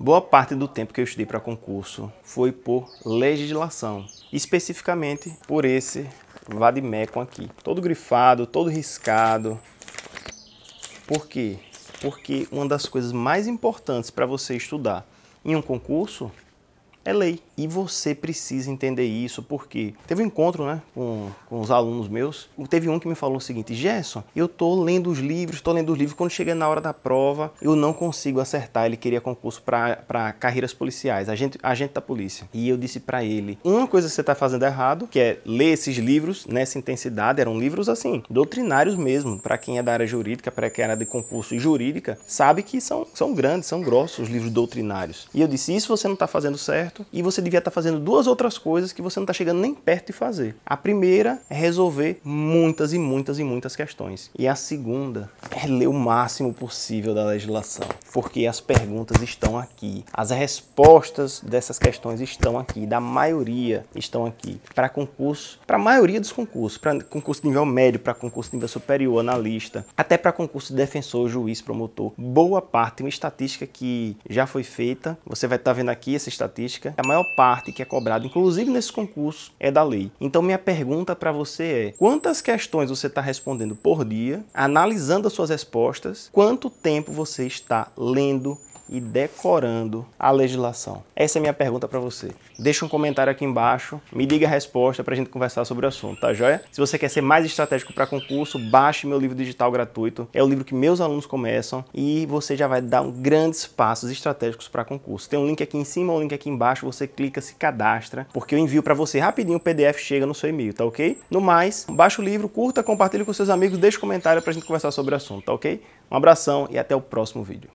Boa parte do tempo que eu estudei para concurso foi por legislação, especificamente por esse vadimeco aqui. Todo grifado, todo riscado. Por quê? Porque uma das coisas mais importantes para você estudar em um concurso é lei. E você precisa entender isso, porque teve um encontro né, com, com os alunos meus. Teve um que me falou o seguinte: Gerson, eu tô lendo os livros, tô lendo os livros. Quando chega na hora da prova, eu não consigo acertar. Ele queria concurso para carreiras policiais, agente, agente da polícia. E eu disse para ele: uma coisa que você está fazendo errado, que é ler esses livros nessa intensidade, eram livros assim, doutrinários mesmo, para quem é da área jurídica, para quem era de concurso e jurídica, sabe que são, são grandes, são grossos os livros doutrinários. E eu disse: isso você não está fazendo certo. E você devia estar tá fazendo duas outras coisas que você não está chegando nem perto de fazer. A primeira é resolver muitas e muitas e muitas questões. E a segunda é ler o máximo possível da legislação, porque as perguntas estão aqui, as respostas dessas questões estão aqui, da maioria estão aqui. Para concurso, para a maioria dos concursos, para concurso de nível médio, para concurso de nível superior, analista, até para concurso de defensor, juiz, promotor, boa parte, uma estatística que já foi feita, você vai estar tá vendo aqui essa estatística, a maior parte que é cobrada, inclusive nesse concurso, é da lei. Então, minha pergunta para você é: quantas questões você está respondendo por dia, analisando as suas respostas, quanto tempo você está lendo? e decorando a legislação? Essa é a minha pergunta para você. Deixa um comentário aqui embaixo, me diga a resposta para a gente conversar sobre o assunto, tá joia? Se você quer ser mais estratégico para concurso, baixe meu livro digital gratuito. É o livro que meus alunos começam e você já vai dar um grandes passos estratégicos para concurso. Tem um link aqui em cima, um link aqui embaixo, você clica, se cadastra, porque eu envio para você rapidinho, o PDF chega no seu e-mail, tá ok? No mais, baixa o livro, curta, compartilhe com seus amigos, deixa um comentário para a gente conversar sobre o assunto, tá ok? Um abração e até o próximo vídeo.